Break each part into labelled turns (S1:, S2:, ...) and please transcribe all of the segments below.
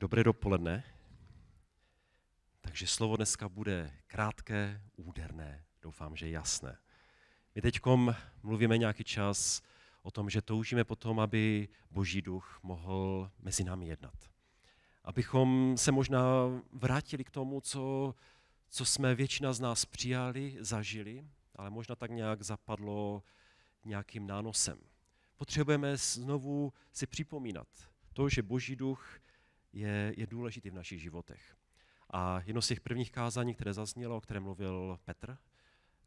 S1: Dobré dopoledne. Takže slovo dneska bude krátké, úderné, doufám, že jasné. My teď mluvíme nějaký čas o tom, že toužíme potom, aby Boží duch mohl mezi námi jednat. Abychom se možná vrátili k tomu, co, co jsme většina z nás přijali, zažili, ale možná tak nějak zapadlo nějakým nánosem. Potřebujeme znovu si připomínat to, že Boží duch je, je důležitý v našich životech. A jedno z těch prvních kázání, které zaznělo, o kterém mluvil Petr,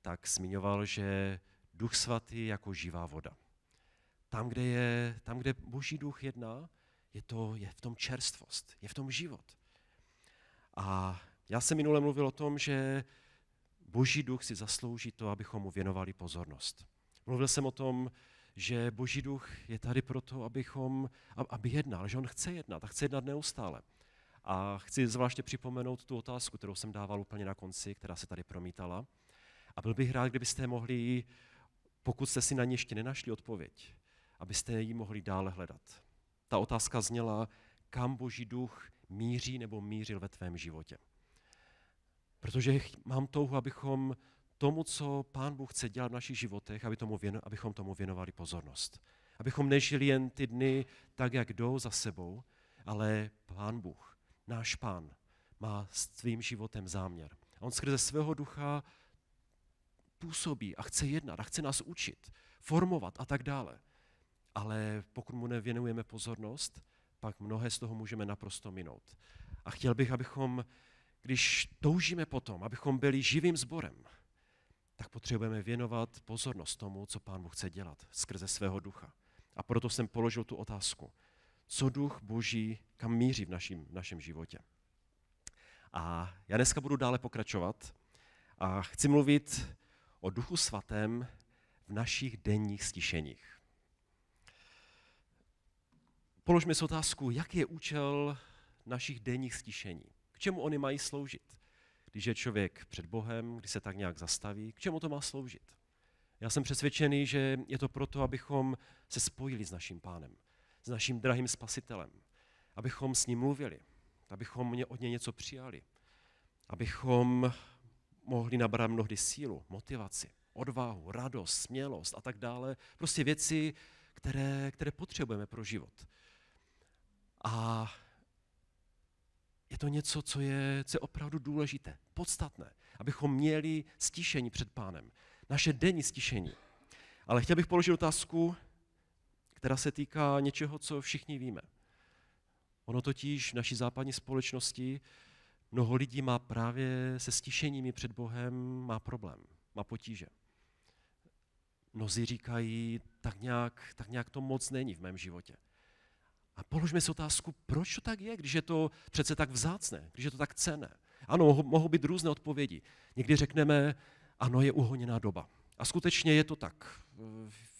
S1: tak zmiňoval, že duch svatý jako živá voda. Tam, kde, je, tam, kde boží duch jedná, je, to, je v tom čerstvost, je v tom život. A já jsem minule mluvil o tom, že boží duch si zaslouží to, abychom mu věnovali pozornost. Mluvil jsem o tom, že Boží duch je tady proto, abychom, aby jednal, že on chce jednat a chce jednat neustále. A chci zvláště připomenout tu otázku, kterou jsem dával úplně na konci, která se tady promítala. A byl bych rád, kdybyste mohli, pokud jste si na ní ještě nenašli odpověď, abyste ji mohli dále hledat. Ta otázka zněla, kam Boží duch míří nebo mířil ve tvém životě. Protože mám touhu, abychom tomu, co Pán Bůh chce dělat v našich životech, aby tomu věno, abychom tomu věnovali pozornost. Abychom nežili jen ty dny tak, jak jdou za sebou, ale Pán Bůh, náš Pán, má s tvým životem záměr. A on skrze svého ducha působí a chce jednat a chce nás učit, formovat a tak dále. Ale pokud mu nevěnujeme pozornost, pak mnohé z toho můžeme naprosto minout. A chtěl bych, abychom, když toužíme potom, abychom byli živým sborem, tak potřebujeme věnovat pozornost tomu, co Pán Bůh chce dělat skrze svého ducha. A proto jsem položil tu otázku. Co duch boží, kam míří v v našem životě? A já dneska budu dále pokračovat a chci mluvit o duchu svatém v našich denních stišeních. Položme si otázku, jak je účel našich denních stišení? K čemu oni mají sloužit? když je člověk před Bohem, když se tak nějak zastaví, k čemu to má sloužit. Já jsem přesvědčený, že je to proto, abychom se spojili s naším pánem, s naším drahým spasitelem, abychom s ním mluvili, abychom od něj něco přijali, abychom mohli nabrat mnohdy sílu, motivaci, odvahu, radost, smělost a tak dále. Prostě věci, které, které potřebujeme pro život. A je to něco, co je, co je opravdu důležité, podstatné, abychom měli stišení před pánem, naše denní stišení. Ale chtěl bych položit otázku, která se týká něčeho, co všichni víme. Ono totiž v naší západní společnosti mnoho lidí má právě se stišeními před Bohem má problém, má potíže. Mnozí říkají, tak nějak, tak nějak to moc není v mém životě. A položme si otázku, proč to tak je, když je to přece tak vzácné, když je to tak cené. Ano, mohou, být různé odpovědi. Někdy řekneme, ano, je uhoněná doba. A skutečně je to tak.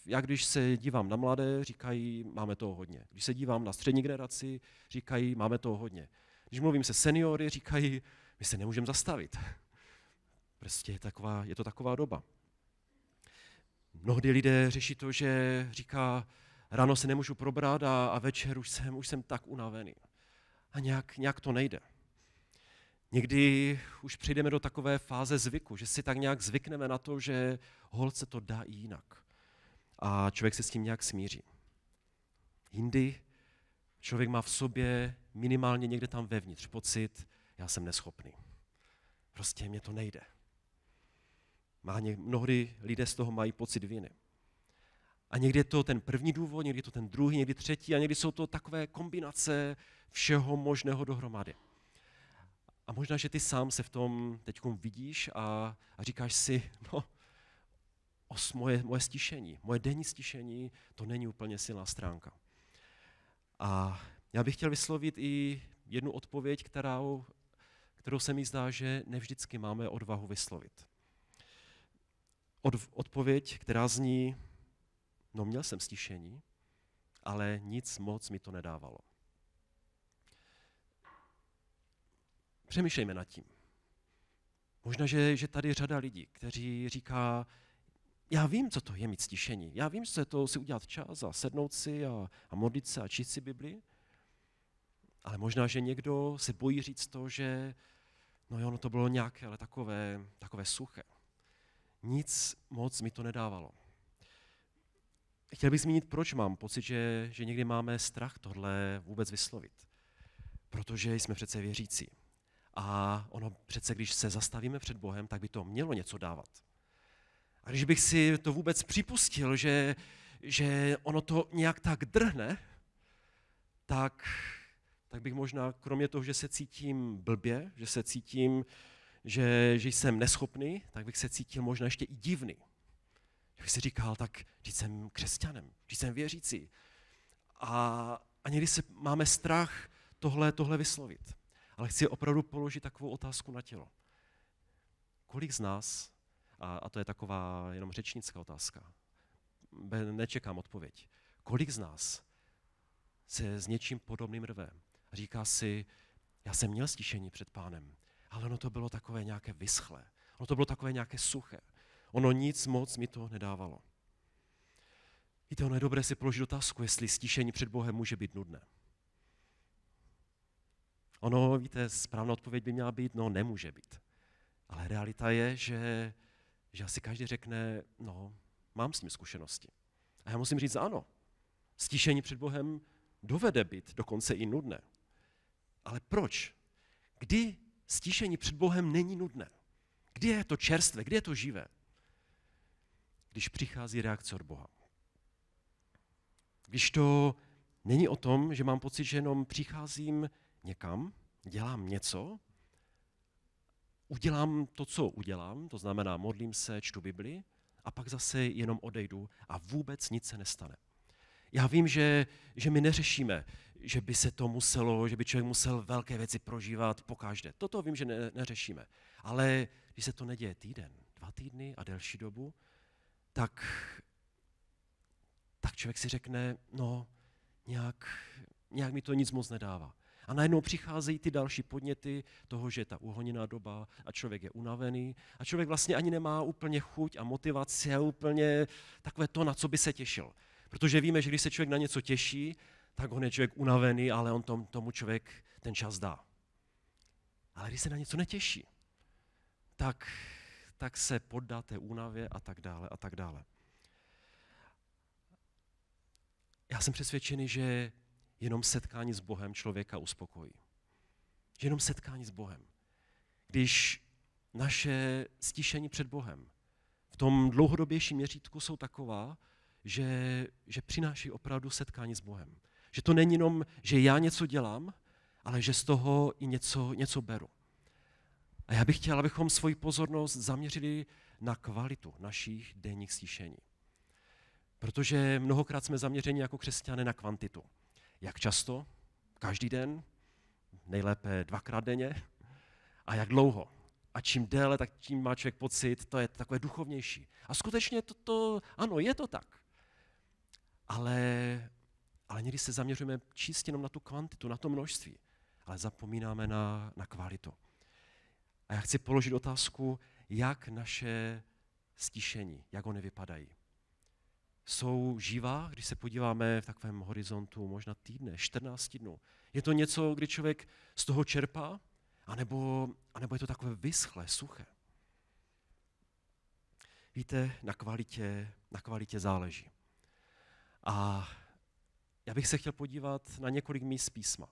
S1: Já když se dívám na mladé, říkají, máme toho hodně. Když se dívám na střední generaci, říkají, máme toho hodně. Když mluvím se seniory, říkají, my se nemůžeme zastavit. Prostě je, taková, je to taková doba. Mnohdy lidé řeší to, že říká, ráno se nemůžu probrat a, a večer už jsem, už jsem tak unavený. A nějak, nějak to nejde. Někdy už přijdeme do takové fáze zvyku, že si tak nějak zvykneme na to, že holce to dá i jinak. A člověk se s tím nějak smíří. Jindy člověk má v sobě minimálně někde tam vevnitř pocit, já jsem neschopný. Prostě mě to nejde. Má ně, mnohdy lidé z toho mají pocit viny. A někdy je to ten první důvod, někdy je to ten druhý, někdy třetí a někdy jsou to takové kombinace všeho možného dohromady. A možná, že ty sám se v tom teď vidíš a, a říkáš si, no, os moje, moje stišení, moje denní stišení, to není úplně silná stránka. A já bych chtěl vyslovit i jednu odpověď, kterou, kterou se mi zdá, že nevždycky máme odvahu vyslovit. Od, odpověď, která zní, No měl jsem stišení, ale nic moc mi to nedávalo. Přemýšlejme nad tím. Možná, že, že tady je řada lidí, kteří říká, já vím, co to je mít stišení, já vím, co je to si udělat čas a sednout si a, a modlit se a číst si Bibli, ale možná, že někdo se bojí říct to, že no jo, no to bylo nějaké, ale takové, takové suché. Nic moc mi to nedávalo. Chtěl bych zmínit, proč mám pocit, že, že někdy máme strach tohle vůbec vyslovit. Protože jsme přece věřící. A ono přece, když se zastavíme před Bohem, tak by to mělo něco dávat. A když bych si to vůbec připustil, že, že ono to nějak tak drhne, tak, tak bych možná, kromě toho, že se cítím blbě, že se cítím, že, že jsem neschopný, tak bych se cítil možná ještě i divný bych si říkal, tak když jsem křesťanem, když jsem věřící. A, a někdy se máme strach tohle, tohle vyslovit. Ale chci opravdu položit takovou otázku na tělo. Kolik z nás, a, a to je taková jenom řečnická otázka, nečekám odpověď, kolik z nás se s něčím podobným rve a říká si, já jsem měl stišení před pánem, ale ono to bylo takové nějaké vyschlé, ono to bylo takové nějaké suché. Ono nic moc mi to nedávalo. Víte, ono je dobré si položit otázku, jestli stišení před Bohem může být nudné. Ono, víte, správná odpověď by měla být, no nemůže být. Ale realita je, že, že asi každý řekne, no, mám s tím zkušenosti. A já musím říct, ano, stišení před Bohem dovede být dokonce i nudné. Ale proč? Kdy stišení před Bohem není nudné? Kdy je to čerstvé? Kdy je to živé? když přichází reakce od Boha. Když to není o tom, že mám pocit, že jenom přicházím někam, dělám něco, udělám to, co udělám, to znamená modlím se, čtu Bibli a pak zase jenom odejdu a vůbec nic se nestane. Já vím, že, že my neřešíme, že by se to muselo, že by člověk musel velké věci prožívat pokaždé. Toto vím, že ne, neřešíme. Ale když se to neděje týden, dva týdny a delší dobu, tak, tak člověk si řekne, no nějak, nějak mi to nic moc nedává. A najednou přicházejí ty další podněty toho, že je ta uhoněná doba a člověk je unavený a člověk vlastně ani nemá úplně chuť a motivace, úplně takové to, na co by se těšil. Protože víme, že když se člověk na něco těší, tak on je člověk unavený, ale on tom, tomu člověk ten čas dá. Ale když se na něco netěší, tak tak se poddáte únavě a tak dále a tak dále. Já jsem přesvědčený, že jenom setkání s Bohem člověka uspokojí. Že jenom setkání s Bohem. Když naše stišení před Bohem v tom dlouhodobějším měřítku jsou taková, že, že přináší opravdu setkání s Bohem. Že to není jenom, že já něco dělám, ale že z toho i něco, něco beru. A já bych chtěl, abychom svoji pozornost zaměřili na kvalitu našich denních slyšení. Protože mnohokrát jsme zaměřeni jako křesťané na kvantitu. Jak často? Každý den? Nejlépe dvakrát denně? A jak dlouho? A čím déle, tak tím má člověk pocit, to je takové duchovnější. A skutečně to, to ano, je to tak. Ale, ale někdy se zaměřujeme čistě jenom na tu kvantitu, na to množství. Ale zapomínáme na, na kvalitu. A já chci položit otázku, jak naše stišení, jak oni vypadají. Jsou živá, když se podíváme v takovém horizontu možná týdne, 14 dnů. Je to něco, kdy člověk z toho čerpá, anebo, anebo je to takové vyschlé, suché. Víte, na kvalitě, na kvalitě záleží. A já bych se chtěl podívat na několik míst písma.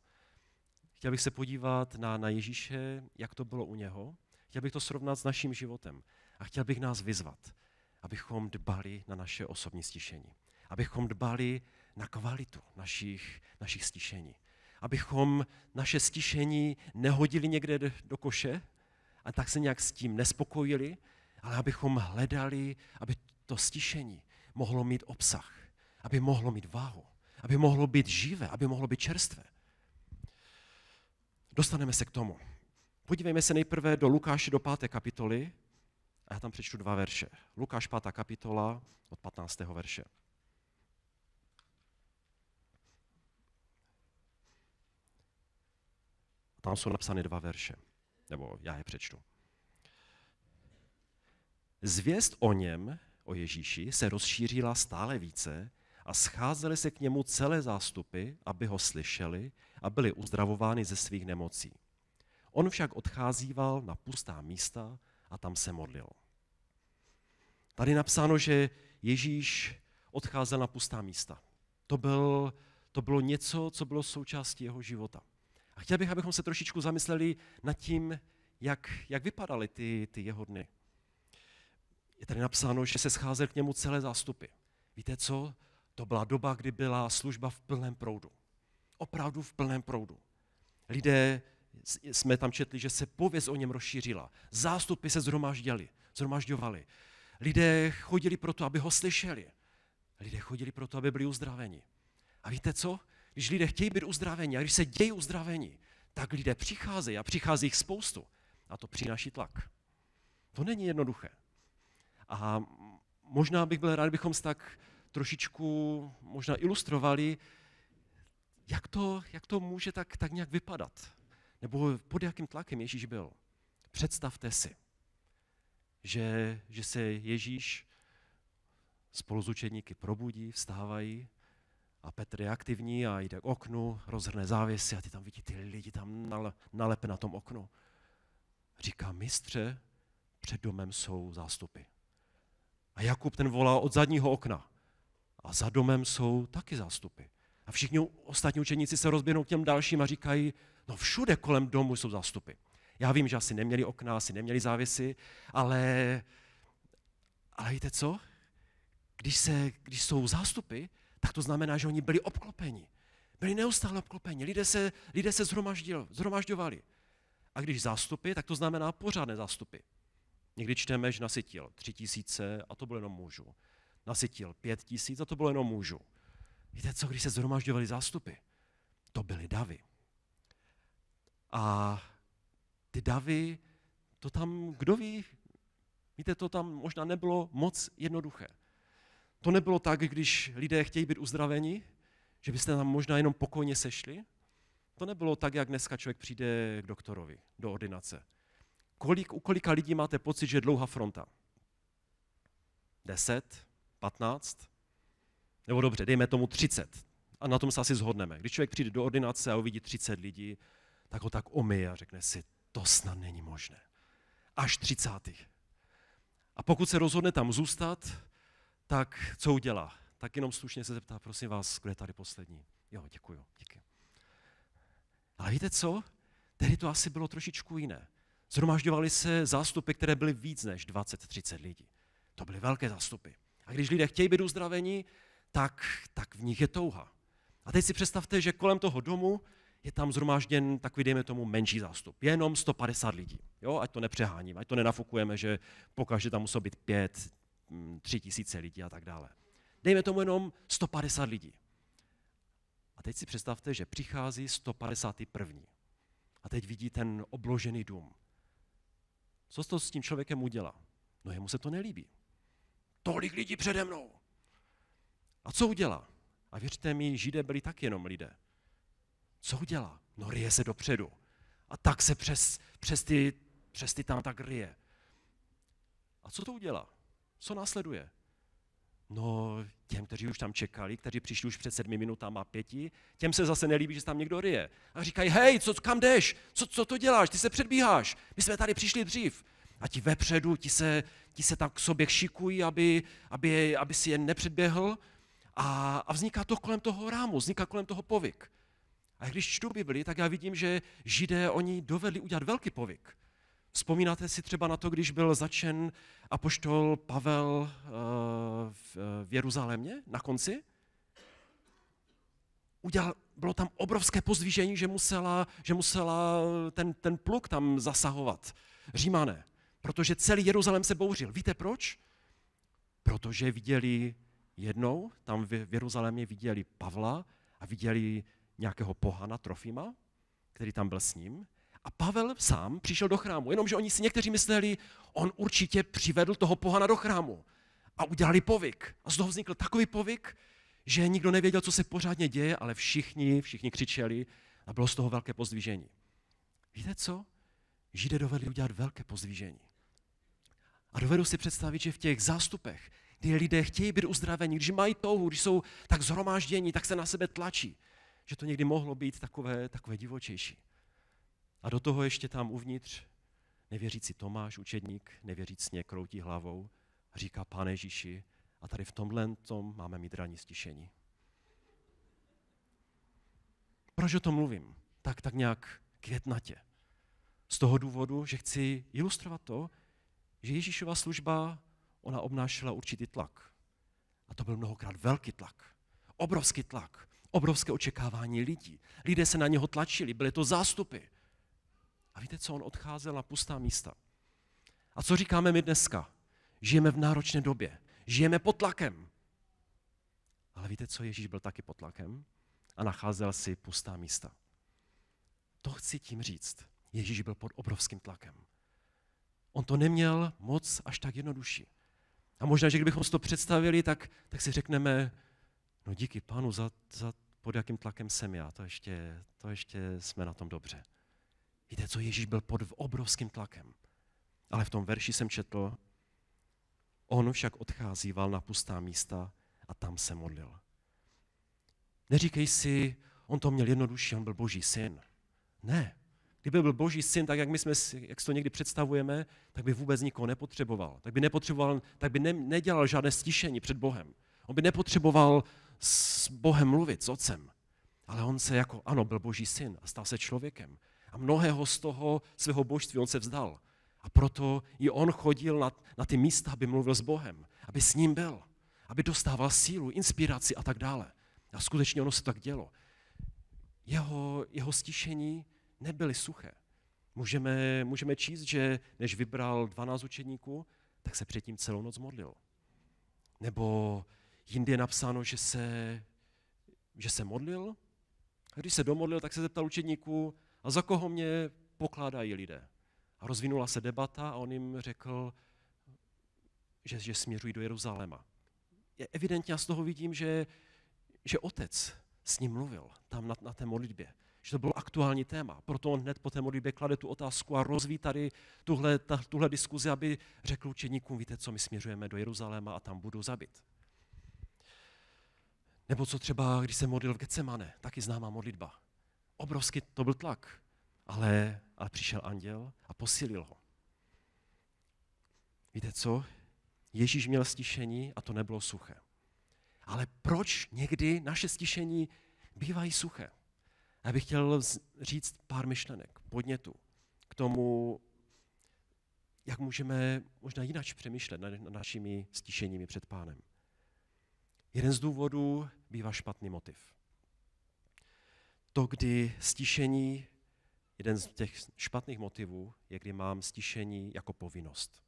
S1: Chtěl bych se podívat na, na Ježíše, jak to bylo u něho. Chtěl bych to srovnat s naším životem. A chtěl bych nás vyzvat, abychom dbali na naše osobní stišení. Abychom dbali na kvalitu našich, našich stišení. Abychom naše stišení nehodili někde do koše a tak se nějak s tím nespokojili, ale abychom hledali, aby to stišení mohlo mít obsah, aby mohlo mít váhu, aby mohlo být živé, aby mohlo být čerstvé. Dostaneme se k tomu. Podívejme se nejprve do Lukáše do 5. kapitoly a já tam přečtu dva verše. Lukáš 5. kapitola od 15. verše. Tam jsou napsány dva verše, nebo já je přečtu. Zvěst o něm, o Ježíši, se rozšířila stále více a scházely se k němu celé zástupy, aby ho slyšeli a byli uzdravovány ze svých nemocí. On však odcházíval na pustá místa a tam se modlil. Tady napsáno, že Ježíš odcházel na pustá místa. To, byl, to bylo něco, co bylo součástí jeho života. A chtěl bych, abychom se trošičku zamysleli nad tím, jak, jak vypadaly ty, ty jeho dny. Je tady napsáno, že se scházel k němu celé zástupy. Víte co? To byla doba, kdy byla služba v plném proudu opravdu v plném proudu. Lidé, jsme tam četli, že se pověst o něm rozšířila. Zástupy se zhromažďovaly. Lidé chodili proto, aby ho slyšeli. Lidé chodili proto, aby byli uzdraveni. A víte co? Když lidé chtějí být uzdraveni a když se dějí uzdravení, tak lidé přicházejí a přichází jich spoustu. A to přináší tlak. To není jednoduché. A možná bych byl rád, bychom se tak trošičku možná ilustrovali, jak to, jak to může tak, tak nějak vypadat? Nebo pod jakým tlakem Ježíš byl? Představte si, že, že se Ježíš spolu s učeníky probudí, vstávají a Petr je aktivní a jde k oknu, rozhrne závěsy a ty tam vidí ty lidi tam nalepe na tom oknu. Říká, mistře, před domem jsou zástupy. A Jakub ten volá od zadního okna. A za domem jsou taky zástupy. A všichni ostatní učeníci se rozběhnou k těm dalším a říkají, no všude kolem domu jsou zástupy. Já vím, že asi neměli okna, asi neměli závěsy, ale, ale víte co? Když, se, když jsou zástupy, tak to znamená, že oni byli obklopeni. Byli neustále obklopeni. Lidé se, lidé se zhromažďovali. A když zástupy, tak to znamená pořádné zástupy. Někdy čteme, že nasytil tři tisíce a to bylo jenom mužů. Nasytil pět tisíc a to bylo jenom mužů. Víte co, když se zhromažďovali zástupy? To byly davy. A ty davy, to tam, kdo ví, víte, to tam možná nebylo moc jednoduché. To nebylo tak, když lidé chtějí být uzdraveni, že byste tam možná jenom pokojně sešli. To nebylo tak, jak dneska člověk přijde k doktorovi, do ordinace. Kolik, u kolika lidí máte pocit, že je dlouhá fronta? Deset? Patnáct? nebo dobře, dejme tomu 30. A na tom se asi zhodneme. Když člověk přijde do ordinace a uvidí 30 lidí, tak ho tak omyje a řekne si, to snad není možné. Až 30. A pokud se rozhodne tam zůstat, tak co udělá? Tak jenom slušně se zeptá, prosím vás, kdo je tady poslední? Jo, děkuju, díky. Ale víte co? Tehdy to asi bylo trošičku jiné. Zhromažďovaly se zástupy, které byly víc než 20-30 lidí. To byly velké zástupy. A když lidé chtějí být uzdraveni, tak, tak v nich je touha. A teď si představte, že kolem toho domu je tam zhromážděn takový, dejme tomu, menší zástup. Jenom 150 lidí. Jo? Ať to nepřeháním, ať to nenafukujeme, že pokaždé tam musí být pět, mm, tři tisíce lidí a tak dále. Dejme tomu jenom 150 lidí. A teď si představte, že přichází 151. A teď vidí ten obložený dům. Co to s tím člověkem udělá? No jemu se to nelíbí. Tolik lidí přede mnou. A co udělá? A věřte mi, židé byli tak jenom lidé. Co udělá? No ryje se dopředu. A tak se přes, přes, ty, přes ty tam tak ryje. A co to udělá? Co následuje? No, těm, kteří už tam čekali, kteří přišli už před sedmi minutami a pěti, těm se zase nelíbí, že tam někdo ryje. A říkají, hej, co, kam jdeš? Co, co to děláš? Ty se předbíháš. My jsme tady přišli dřív. A ti vepředu, ti se, ti se tak k sobě šikují, aby, aby, aby si je nepředběhl. A, a vzniká to kolem toho rámu, vzniká kolem toho povyk. A když čtu Bibli, tak já vidím, že židé oni dovedli udělat velký povyk. Vzpomínáte si třeba na to, když byl začen apoštol Pavel eh, eh, v, Jeruzalémě na konci? Udělal, bylo tam obrovské pozdvížení, že musela, že musela ten, ten pluk tam zasahovat, římané, protože celý Jeruzalém se bouřil. Víte proč? Protože viděli jednou tam v Jeruzalémě viděli Pavla a viděli nějakého pohana Trofima, který tam byl s ním. A Pavel sám přišel do chrámu, jenomže oni si někteří mysleli, on určitě přivedl toho pohana do chrámu. A udělali povyk. A z toho vznikl takový povyk, že nikdo nevěděl, co se pořádně děje, ale všichni, všichni křičeli a bylo z toho velké pozdvížení. Víte co? Židé dovedli udělat velké pozdvížení. A dovedu si představit, že v těch zástupech ty lidé chtějí být uzdraveni, když mají touhu, když jsou tak zhromáždění, tak se na sebe tlačí. Že to někdy mohlo být takové, takové divočejší. A do toho ještě tam uvnitř nevěřící Tomáš, učedník, nevěřícně kroutí hlavou, říká Pane Ježíši, a tady v tomhle tom máme mít ranní stišení. Proč o tom mluvím? Tak, tak nějak květnatě. Z toho důvodu, že chci ilustrovat to, že Ježíšova služba ona obnášela určitý tlak. A to byl mnohokrát velký tlak. Obrovský tlak. Obrovské očekávání lidí. Lidé se na něho tlačili, byly to zástupy. A víte, co on odcházel na pustá místa. A co říkáme my dneska? Žijeme v náročné době. Žijeme pod tlakem. Ale víte, co Ježíš byl taky pod tlakem? A nacházel si pustá místa. To chci tím říct. Ježíš byl pod obrovským tlakem. On to neměl moc až tak jednodušší. A možná, že kdybychom si to představili, tak, tak si řekneme, no díky pánu za, za pod jakým tlakem jsem já, to ještě, to ještě jsme na tom dobře. Víte, co Ježíš byl pod obrovským tlakem. Ale v tom verši jsem četl, on však odcházíval na pustá místa a tam se modlil. Neříkej si, on to měl jednodušší, on byl boží syn. Ne, Kdyby byl boží syn, tak jak my jsme, jak si to někdy představujeme, tak by vůbec nikoho nepotřeboval. Tak by nepotřeboval, tak by ne, nedělal žádné stišení před Bohem. On by nepotřeboval s Bohem mluvit, s otcem. Ale on se jako, ano, byl boží syn a stal se člověkem. A mnohého z toho svého božství on se vzdal. A proto i on chodil na, na ty místa, aby mluvil s Bohem, aby s ním byl, aby dostával sílu, inspiraci a tak dále. A skutečně ono se tak dělo. Jeho, jeho stišení nebyly suché. Můžeme, můžeme číst, že než vybral 12 učeníků, tak se předtím celou noc modlil. Nebo jindy je napsáno, že se, že se modlil. A když se domodlil, tak se zeptal učeníků, a za koho mě pokládají lidé? A rozvinula se debata a on jim řekl, že, že směřují do Jeruzaléma. Je evidentně, já z toho vidím, že, že otec s ním mluvil tam na, na té modlitbě že to bylo aktuální téma. Proto on hned po té modlitbě klade tu otázku a rozví tady tuhle, ta, tuhle diskuzi, aby řekl učeníkům, víte co, my směřujeme do Jeruzaléma a tam budu zabit. Nebo co třeba, když se modlil v Getsemane, taky známá modlitba. Obrovský to byl tlak, ale, ale přišel anděl a posílil ho. Víte co? Ježíš měl stišení a to nebylo suché. Ale proč někdy naše stišení bývají suché? Já bych chtěl říct pár myšlenek, podnětů k tomu, jak můžeme možná jinak přemýšlet nad našimi stišeními před pánem. Jeden z důvodů bývá špatný motiv. To, kdy stišení, jeden z těch špatných motivů je, kdy mám stišení jako povinnost.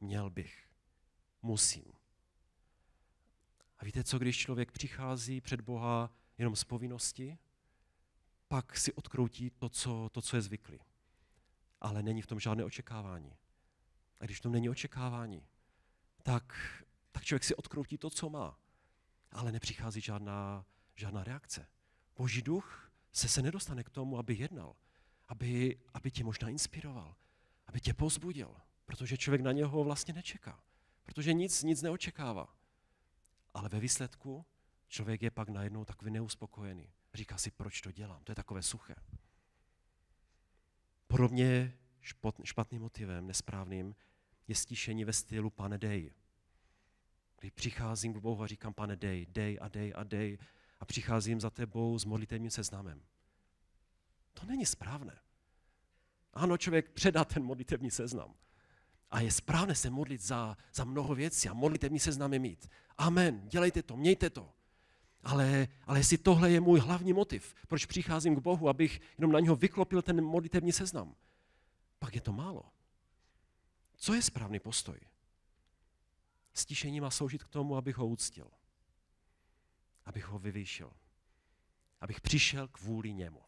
S1: Měl bych, musím. A víte co, když člověk přichází před Boha jenom z povinnosti, pak si odkroutí to co, to, co je zvyklý. Ale není v tom žádné očekávání. A když v tom není očekávání, tak, tak člověk si odkroutí to, co má. Ale nepřichází žádná, žádná reakce. Boží duch se se nedostane k tomu, aby jednal, aby, aby tě možná inspiroval, aby tě pozbudil, protože člověk na něho vlastně nečeká, protože nic, nic neočekává. Ale ve výsledku člověk je pak najednou takový neuspokojený, Říká si, proč to dělám? To je takové suché. Podobně špatným motivem, nesprávným, je stíšení ve stylu pane dej. Kdy přicházím k Bohu a říkám pane dej, dej a dej a dej a přicházím za tebou s modlitevním seznamem. To není správné. Ano, člověk předá ten modlitevní seznam. A je správné se modlit za, za mnoho věcí a modlitevní seznamy mít. Amen, dělejte to, mějte to ale, ale jestli tohle je můj hlavní motiv, proč přicházím k Bohu, abych jenom na něho vyklopil ten modlitevní seznam, pak je to málo. Co je správný postoj? Stišení má sloužit k tomu, abych ho uctil, abych ho vyvýšil, abych přišel k vůli němu.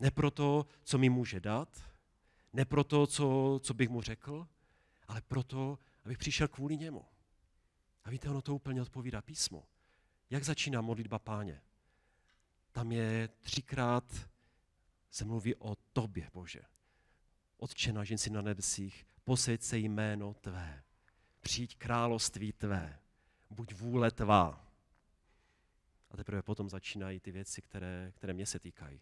S1: Ne proto, co mi může dát, ne proto, co, co bych mu řekl, ale proto, abych přišel kvůli němu. A víte, ono to úplně odpovídá písmu. Jak začíná modlitba páně? Tam je třikrát se mluví o tobě, Bože. Otče náš, si na nebesích, posvěd se jméno tvé. Přijď království tvé. Buď vůle tvá. A teprve potom začínají ty věci, které, které mě se týkají.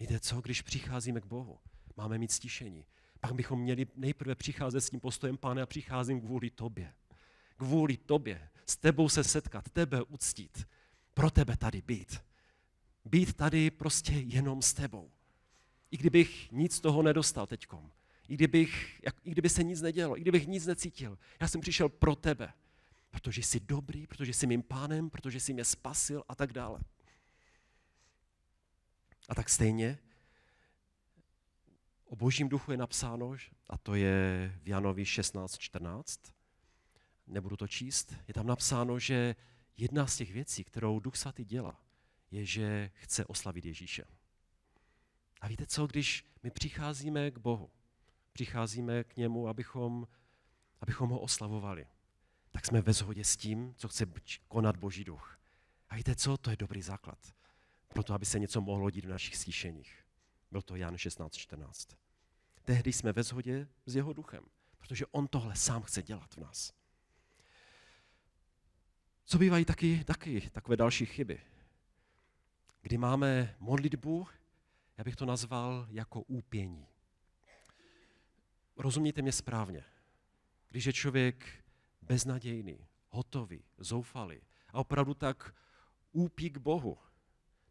S1: Víte co, když přicházíme k Bohu, máme mít stišení. Pak bychom měli nejprve přicházet s tím postojem, pane, a přicházím kvůli tobě kvůli tobě, s tebou se setkat, tebe uctít, pro tebe tady být. Být tady prostě jenom s tebou. I kdybych nic z toho nedostal teďkom, i, kdybych, jak, i kdyby se nic nedělo, i kdybych nic necítil, já jsem přišel pro tebe, protože jsi dobrý, protože jsi mým pánem, protože jsi mě spasil a tak dále. A tak stejně o božím duchu je napsáno, a to je v Janovi 16.14, nebudu to číst, je tam napsáno, že jedna z těch věcí, kterou Duch Svatý dělá, je, že chce oslavit Ježíše. A víte co, když my přicházíme k Bohu, přicházíme k němu, abychom, abychom ho oslavovali, tak jsme ve shodě s tím, co chce konat Boží duch. A víte co, to je dobrý základ pro to, aby se něco mohlo dít v našich slyšeních. Byl to Jan 16.14. Tehdy jsme ve shodě s jeho duchem, protože on tohle sám chce dělat v nás co bývají taky, taky takové další chyby. Kdy máme modlitbu, já bych to nazval jako úpění. Rozumíte mě správně. Když je člověk beznadějný, hotový, zoufalý a opravdu tak úpí k Bohu,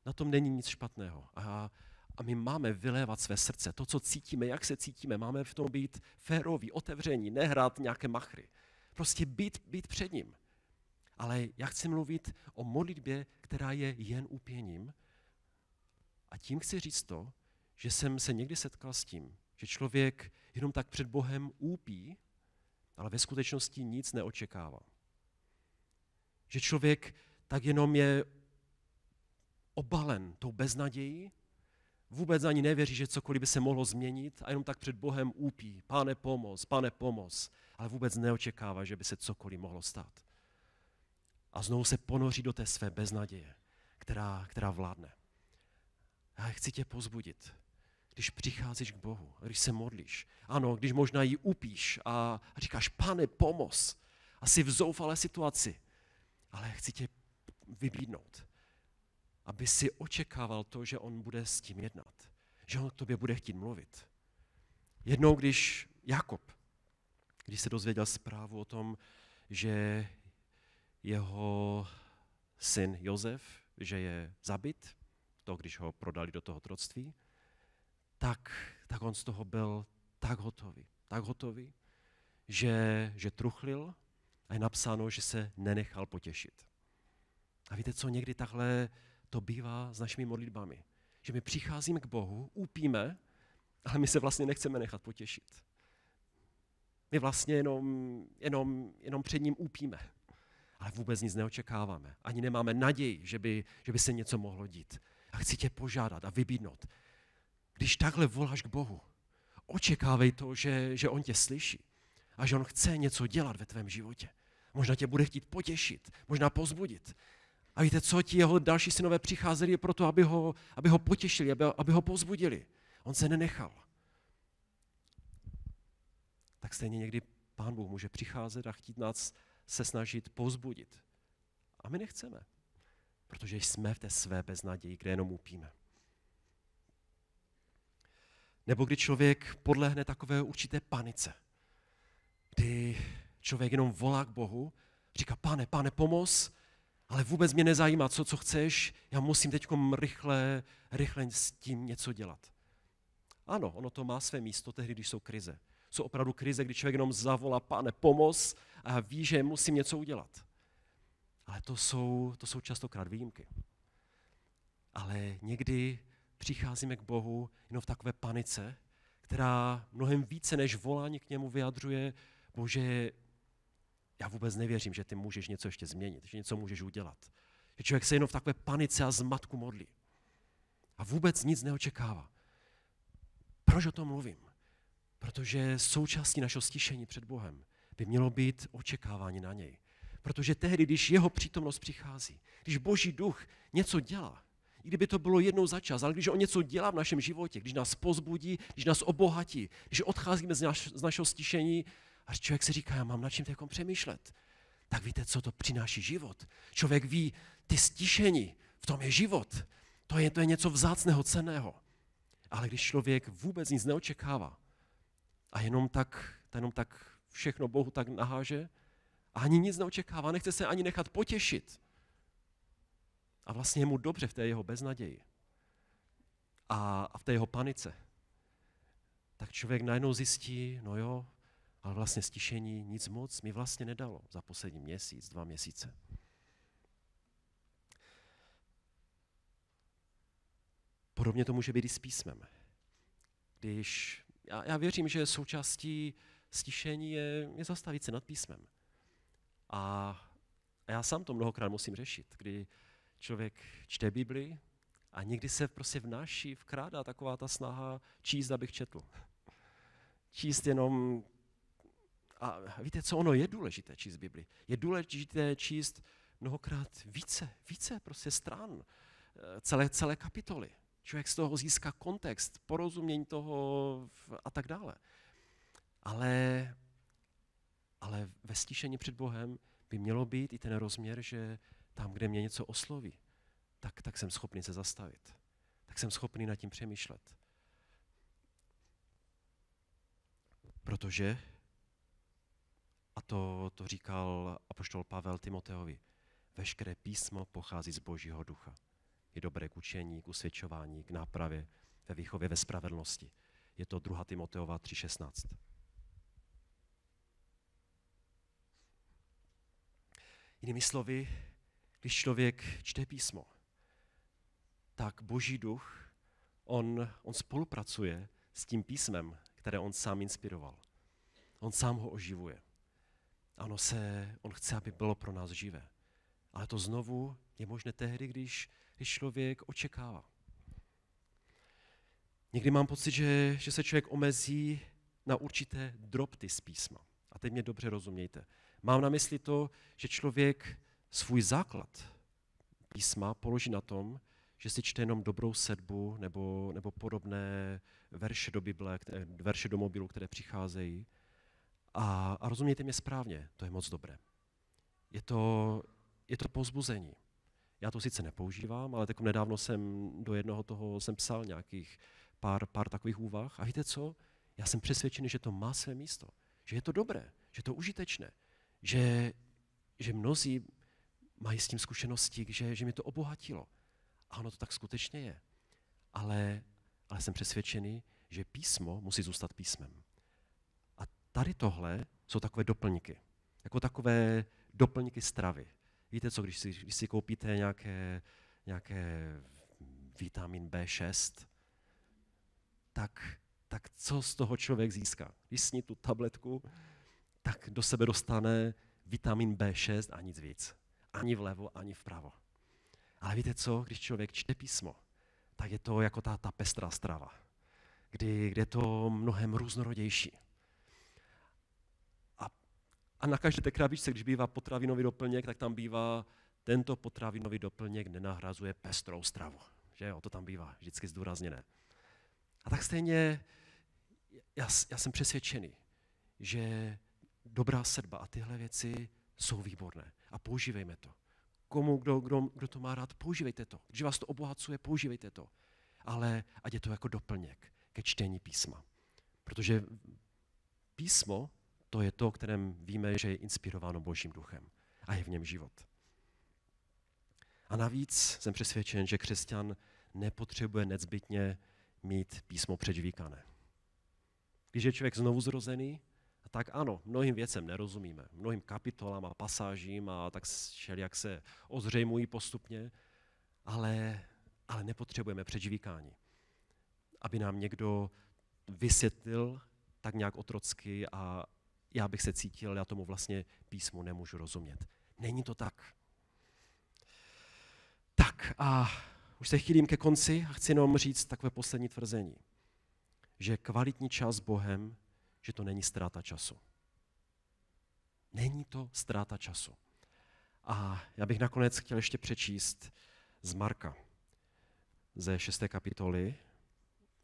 S1: na tom není nic špatného. A, a my máme vylévat své srdce, to, co cítíme, jak se cítíme, máme v tom být féroví, otevření, nehrát nějaké machry. Prostě být, být před ním ale já chci mluvit o modlitbě, která je jen úpěním. A tím chci říct to, že jsem se někdy setkal s tím, že člověk jenom tak před Bohem úpí, ale ve skutečnosti nic neočekává. Že člověk tak jenom je obalen tou beznadějí, vůbec ani nevěří, že cokoliv by se mohlo změnit a jenom tak před Bohem úpí, pane pomoz, pane pomoz, ale vůbec neočekává, že by se cokoliv mohlo stát a znovu se ponoří do té své beznaděje, která, která vládne. Já chci tě pozbudit, když přicházíš k Bohu, když se modlíš, ano, když možná ji upíš a říkáš, pane, pomoz, jsi v zoufalé situaci, ale chci tě vybídnout, aby si očekával to, že on bude s tím jednat, že on k tobě bude chtít mluvit. Jednou, když Jakob, když se dozvěděl zprávu o tom, že jeho syn Jozef, že je zabit, to, když ho prodali do toho troctví, tak, tak on z toho byl tak hotový, tak hotový, že, že truchlil a je napsáno, že se nenechal potěšit. A víte co, někdy takhle to bývá s našimi modlitbami. Že my přicházíme k Bohu, úpíme, ale my se vlastně nechceme nechat potěšit. My vlastně jenom, jenom, jenom před ním úpíme ale vůbec nic neočekáváme. Ani nemáme naději, že by, že by se něco mohlo dít. A chci tě požádat a vybídnout. Když takhle voláš k Bohu, očekávej to, že, že On tě slyší a že On chce něco dělat ve tvém životě. Možná tě bude chtít potěšit, možná pozbudit. A víte, co ti jeho další synové přicházeli je proto, aby ho, aby ho potěšili, aby, aby ho pozbudili. On se nenechal. Tak stejně někdy Pán Bůh může přicházet a chtít nás se snažit pozbudit. A my nechceme, protože jsme v té své beznaději, kde jenom upíme. Nebo kdy člověk podlehne takové určité panice, kdy člověk jenom volá k Bohu, říká, pane, pane, pomoz, ale vůbec mě nezajímá, co, co chceš, já musím teď rychle, rychle s tím něco dělat. Ano, ono to má své místo tehdy, když jsou krize jsou opravdu krize, kdy člověk jenom zavolá, pane, pomoz a ví, že musím něco udělat. Ale to jsou, to jsou častokrát výjimky. Ale někdy přicházíme k Bohu jenom v takové panice, která mnohem více než volání k němu vyjadřuje, bože, já vůbec nevěřím, že ty můžeš něco ještě změnit, že něco můžeš udělat. Že člověk se jenom v takové panice a zmatku modlí. A vůbec nic neočekává. Proč o tom mluvím? Protože součástí našeho stišení před Bohem by mělo být očekávání na něj. Protože tehdy, když jeho přítomnost přichází, když boží duch něco dělá, i kdyby to bylo jednou za čas, ale když on něco dělá v našem životě, když nás pozbudí, když nás obohatí, když odcházíme z, naš, z našeho stišení a člověk si říká, já mám nad čím takom přemýšlet, tak víte, co to přináší život. Člověk ví, ty stišení, v tom je život. To je, to je něco vzácného, ceného. Ale když člověk vůbec nic neočekává, a jenom tak, jenom tak všechno Bohu tak naháže a ani nic neočekává, nechce se ani nechat potěšit. A vlastně je mu dobře v té jeho beznaději a, v té jeho panice. Tak člověk najednou zjistí, no jo, ale vlastně stišení nic moc mi vlastně nedalo za poslední měsíc, dva měsíce. Podobně to může být i s písmem. Když já, já věřím, že součástí stišení je, je zastavit se nad písmem. A já sám to mnohokrát musím řešit, kdy člověk čte Bibli a někdy se prostě vnáší, vkrádá taková ta snaha číst, abych četl. Číst jenom... A víte, co ono je důležité číst Bibli? Je důležité číst mnohokrát více, více prostě stran, eh, celé, celé kapitoly. Člověk z toho získá kontext, porozumění toho a tak dále. Ale, ale ve stišení před Bohem by mělo být i ten rozměr, že tam, kde mě něco osloví, tak, tak jsem schopný se zastavit. Tak jsem schopný nad tím přemýšlet. Protože, a to, to říkal apoštol Pavel Timoteovi, veškeré písmo pochází z Božího ducha je dobré k učení, k usvědčování, k nápravě, ve výchově, ve spravedlnosti. Je to 2. Timoteova 3.16. Jinými slovy, když člověk čte písmo, tak Boží duch, on, on spolupracuje s tím písmem, které on sám inspiroval. On sám ho oživuje. Ano, se, on chce, aby bylo pro nás živé. Ale to znovu je možné tehdy, když když člověk očekává. Někdy mám pocit, že, že se člověk omezí na určité drobty z písma. A teď mě dobře rozumějte. Mám na mysli to, že člověk svůj základ písma položí na tom, že si čte jenom dobrou sedbu nebo, nebo podobné verše do Bible, které, verše do mobilu, které přicházejí. A, a rozumějte mě správně, to je moc dobré. Je to, je to pozbuzení. Já to sice nepoužívám, ale tak nedávno jsem do jednoho toho jsem psal nějakých pár, pár takových úvah. A víte co? Já jsem přesvědčený, že to má své místo. Že je to dobré, že je to užitečné. Že, že mnozí mají s tím zkušenosti, že, že mě to obohatilo. A ono to tak skutečně je. Ale, ale jsem přesvědčený, že písmo musí zůstat písmem. A tady tohle jsou takové doplňky. Jako takové doplňky stravy. Víte co, když si, když si koupíte nějaké, nějaké vitamin B6, tak, tak co z toho člověk získá? Když sní tu tabletku, tak do sebe dostane vitamin B6 a nic víc. Ani vlevo, ani vpravo. Ale víte co, když člověk čte písmo, tak je to jako ta, ta pestrá strava, kdy, kde je to mnohem různorodější. A na každé té krabičce, když bývá potravinový doplněk, tak tam bývá, tento potravinový doplněk nenahrazuje pestrou stravu. Že jo, to tam bývá vždycky zdůrazněné. A tak stejně já, já jsem přesvědčený, že dobrá sedba a tyhle věci jsou výborné. A používejme to. Komu, kdo, kdo, kdo to má rád, používejte to. Když vás to obohacuje, používejte to. Ale ať je to jako doplněk ke čtení písma. Protože písmo to je to, kterém víme, že je inspirováno Božím duchem a je v něm život. A navíc jsem přesvědčen, že křesťan nepotřebuje nezbytně mít písmo předžvíkané. Když je člověk znovu zrozený, tak ano, mnohým věcem nerozumíme, mnohým kapitolám a pasážím a tak šel, jak se ozřejmují postupně, ale, ale nepotřebujeme předžvíkání. Aby nám někdo vysvětlil tak nějak otrocky a, já bych se cítil, já tomu vlastně písmu nemůžu rozumět. Není to tak. Tak a už se chýlím ke konci a chci jenom říct takové poslední tvrzení. Že kvalitní čas Bohem, že to není ztráta času. Není to ztráta času. A já bych nakonec chtěl ještě přečíst z Marka ze 6. kapitoly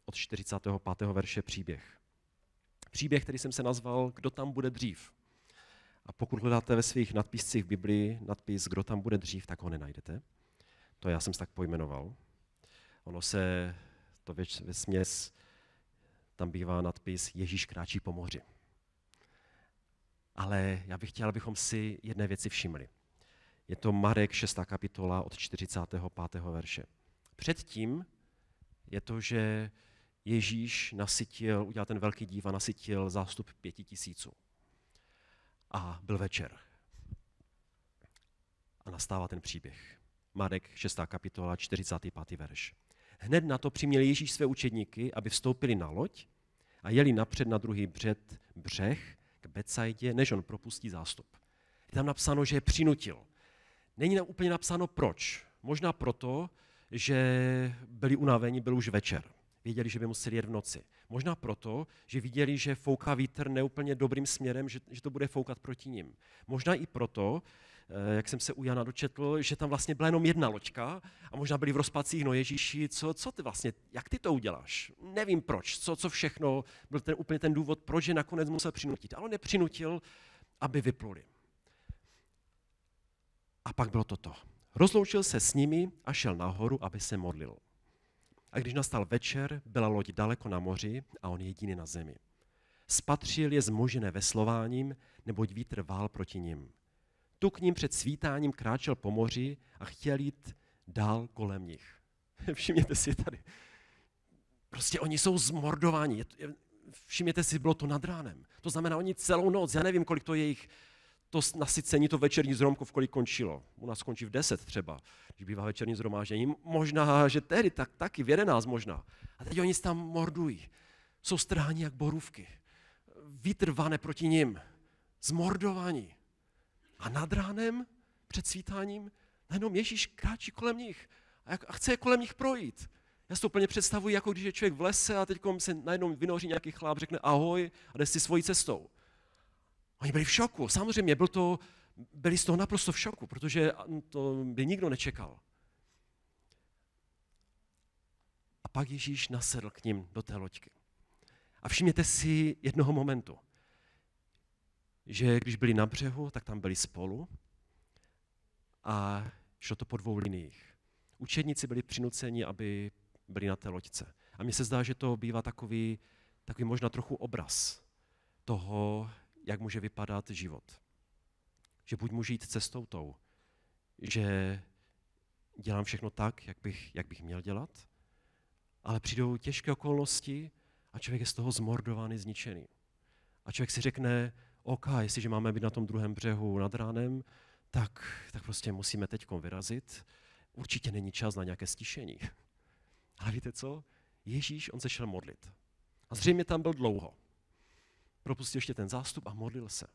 S1: od 45. verše příběh příběh, který jsem se nazval Kdo tam bude dřív. A pokud hledáte ve svých nadpiscích v Biblii nadpis Kdo tam bude dřív, tak ho nenajdete. To já jsem se tak pojmenoval. Ono se to ve, ve směs, tam bývá nadpis Ježíš kráčí po moři. Ale já bych chtěl, abychom si jedné věci všimli. Je to Marek 6. kapitola od 45. verše. Předtím je to, že Ježíš nasytil, udělal ten velký díva a nasytil zástup pěti tisíců. A byl večer. A nastává ten příběh. Marek 6. kapitola 45. verš. Hned na to přiměl Ježíš své učedníky, aby vstoupili na loď a jeli napřed na druhý břed, břeh k Becajdě, než on propustí zástup. Je tam napsáno, že je přinutil. Není úplně napsáno proč. Možná proto, že byli unaveni, byl už večer. Věděli, že by museli jet v noci. Možná proto, že viděli, že fouká vítr neúplně dobrým směrem, že, že to bude foukat proti ním. Možná i proto, eh, jak jsem se u Jana dočetl, že tam vlastně byla jenom jedna loďka a možná byli v rozpadcích, no Ježíši, co, co ty vlastně, jak ty to uděláš? Nevím proč, co, co všechno, byl ten úplně ten důvod, proč je nakonec musel přinutit, ale nepřinutil, aby vypluli. A pak bylo toto. Rozloučil se s nimi a šel nahoru, aby se modlil. A když nastal večer, byla loď daleko na moři a on jediný na zemi. Spatřil je zmožené veslováním, neboť vítr vál proti ním. Tu k ním před svítáním kráčel po moři a chtěl jít dál kolem nich. Všimněte si tady. Prostě oni jsou zmordováni. Všimněte si, bylo to nad ránem. To znamená, oni celou noc, já nevím, kolik to je jejich to nasycení, to večerní zhromko, v kolik končilo. U nás končí v 10 třeba, když bývá večerní zhromáždění. Možná, že tehdy tak, taky v 11 možná. A teď oni tam mordují. Jsou strhání jak borůvky. Vytrvané proti ním, Zmordovaní. A nad ránem, před svítáním, najednou Ježíš kráčí kolem nich a, jak, a chce je kolem nich projít. Já si to úplně představuji, jako když je člověk v lese a teď se najednou vynoří nějaký chláp, řekne ahoj a jde si svojí cestou. Oni byli v šoku. Samozřejmě byl to, byli z toho naprosto v šoku, protože to by nikdo nečekal. A pak Ježíš nasedl k ním do té loďky. A všimněte si jednoho momentu, že když byli na břehu, tak tam byli spolu a šlo to po dvou liních. Učedníci byli přinuceni, aby byli na té loďce. A mně se zdá, že to bývá takový, takový možná trochu obraz toho, jak může vypadat život. Že buď můžu jít cestou tou, že dělám všechno tak, jak bych, jak bych měl dělat, ale přijdou těžké okolnosti a člověk je z toho zmordovaný, zničený. A člověk si řekne, OK, jestliže máme být na tom druhém břehu nad ránem, tak, tak prostě musíme teď vyrazit. Určitě není čas na nějaké stišení. Ale víte co? Ježíš, on se šel modlit. A zřejmě tam byl dlouho propustil ještě ten zástup a modlil se.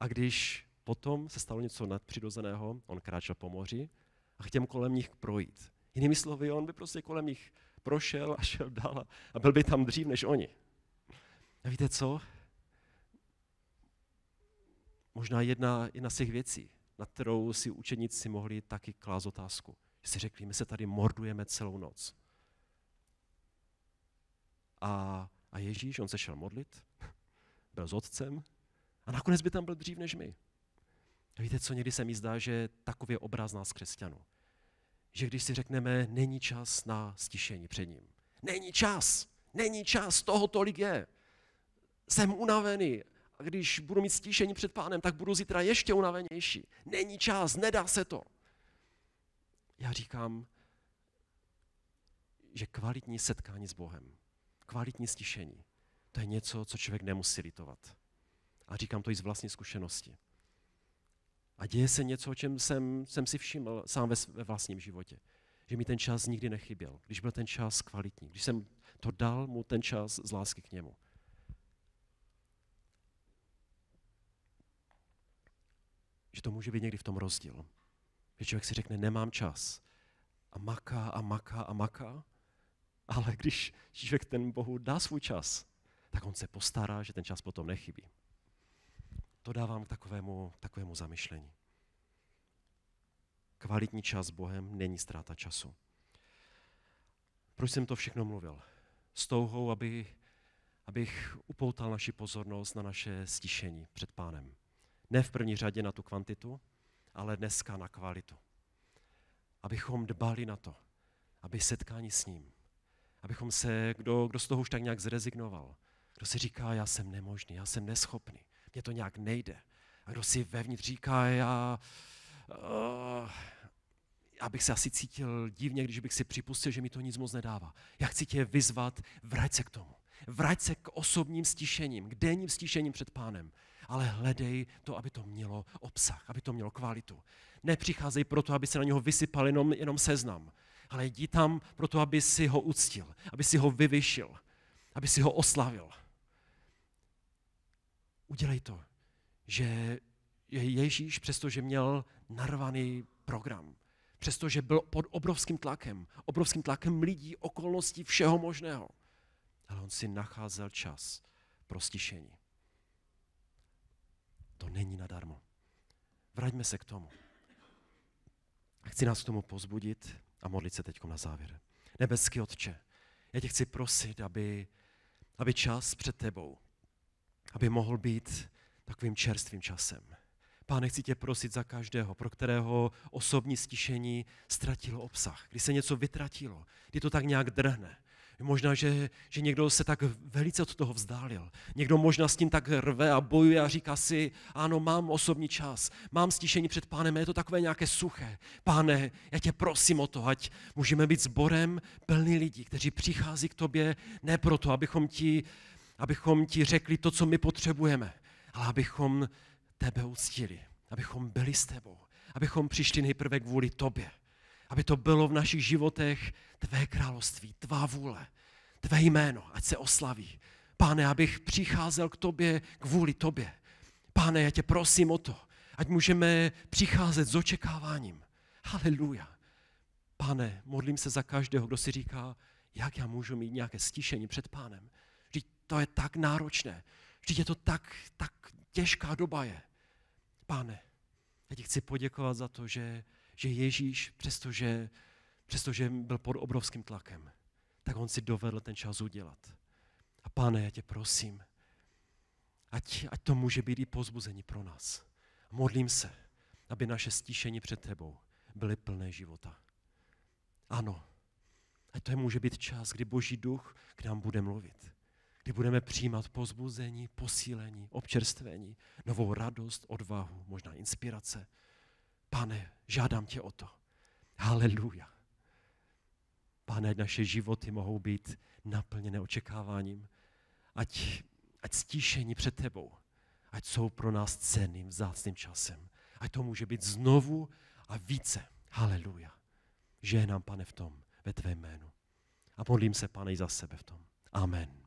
S1: A když potom se stalo něco nadpřirozeného, on kráčel po moři a chtěl kolem nich projít. Jinými slovy, on by prostě kolem nich prošel a šel dál a byl by tam dřív než oni. A víte co? Možná jedna, jedna z těch věcí, na kterou si učeníci mohli taky klást otázku. Že si řekli, my se tady mordujeme celou noc. A a Ježíš, on se šel modlit, byl s otcem a nakonec by tam byl dřív než my. A víte co, někdy se mi zdá, že takový obraz nás křesťanů. Že když si řekneme, není čas na stišení před ním. Není čas, není čas, toho tolik je. Jsem unavený a když budu mít stišení před pánem, tak budu zítra ještě unavenější. Není čas, nedá se to. Já říkám, že kvalitní setkání s Bohem kvalitní stišení. To je něco, co člověk nemusí litovat. A říkám to i z vlastní zkušenosti. A děje se něco, o čem jsem, jsem si všiml sám ve, ve vlastním životě. Že mi ten čas nikdy nechyběl. Když byl ten čas kvalitní. Když jsem to dal mu ten čas z lásky k němu. Že to může být někdy v tom rozdíl. Že člověk si řekne, nemám čas. A maká a maká a maká. Ale když člověk ten Bohu dá svůj čas, tak on se postará, že ten čas potom nechybí. To dávám k takovému, takovému zamyšlení. Kvalitní čas s Bohem není ztráta času. Proč jsem to všechno mluvil? S touhou, aby, abych upoutal naši pozornost na naše stišení před pánem. Ne v první řadě na tu kvantitu, ale dneska na kvalitu. Abychom dbali na to, aby setkání s ním abychom se, kdo, kdo z toho už tak nějak zrezignoval, kdo si říká, já jsem nemožný, já jsem neschopný, mně to nějak nejde. A kdo si vevnitř říká, já, eh, já abych se asi cítil divně, když bych si připustil, že mi to nic moc nedává. Já chci tě vyzvat, vrať se k tomu. Vrať se k osobním stišením, k denním stišením před pánem. Ale hledej to, aby to mělo obsah, aby to mělo kvalitu. Nepřicházej proto, aby se na něho vysypal jenom, jenom seznam ale jdi tam proto, aby si ho uctil, aby si ho vyvyšil, aby si ho oslavil. Udělej to, že Ježíš, přestože měl narvaný program, přestože byl pod obrovským tlakem, obrovským tlakem lidí, okolností, všeho možného, ale on si nacházel čas pro stišení. To není nadarmo. Vraťme se k tomu. Chci nás k tomu pozbudit a modlit se teď na závěr. Nebeský Otče, já tě chci prosit, aby, aby čas před tebou, aby mohl být takovým čerstvým časem. Páne, chci tě prosit za každého, pro kterého osobní stišení ztratilo obsah, kdy se něco vytratilo, kdy to tak nějak drhne. Možná, že, že někdo se tak velice od toho vzdálil. Někdo možná s tím tak rve a bojuje a říká si, ano, mám osobní čas, mám stišení před pánem, je to takové nějaké suché. Pane, já tě prosím o to, ať můžeme být sborem plný lidí, kteří přichází k tobě ne proto, abychom ti, abychom ti řekli to, co my potřebujeme, ale abychom tebe uctili, abychom byli s tebou, abychom přišli nejprve kvůli tobě aby to bylo v našich životech tvé království, tvá vůle, tvé jméno, ať se oslaví. Páne, abych přicházel k tobě kvůli tobě. Páne, já tě prosím o to, ať můžeme přicházet s očekáváním. Haleluja. Pane, modlím se za každého, kdo si říká, jak já můžu mít nějaké stišení před pánem. Vždyť to je tak náročné. Vždyť je to tak, tak těžká doba je. Pane, já ti chci poděkovat za to, že že Ježíš, přestože, přestože byl pod obrovským tlakem, tak on si dovedl ten čas udělat. A pane, já tě prosím, ať, ať to může být i pozbuzení pro nás. Modlím se, aby naše stíšení před tebou byly plné života. Ano, ať to je může být čas, kdy Boží duch k nám bude mluvit. Kdy budeme přijímat pozbuzení, posílení, občerstvení, novou radost, odvahu, možná inspirace. Pane, žádám tě o to. Haleluja. Pane, naše životy mohou být naplněné očekáváním. Ať, ať stíšení před tebou, ať jsou pro nás ceným, vzácným časem. Ať to může být znovu a více. Haleluja. Žehnám, pane, v tom, ve tvé jménu. A modlím se, pane, i za sebe v tom. Amen.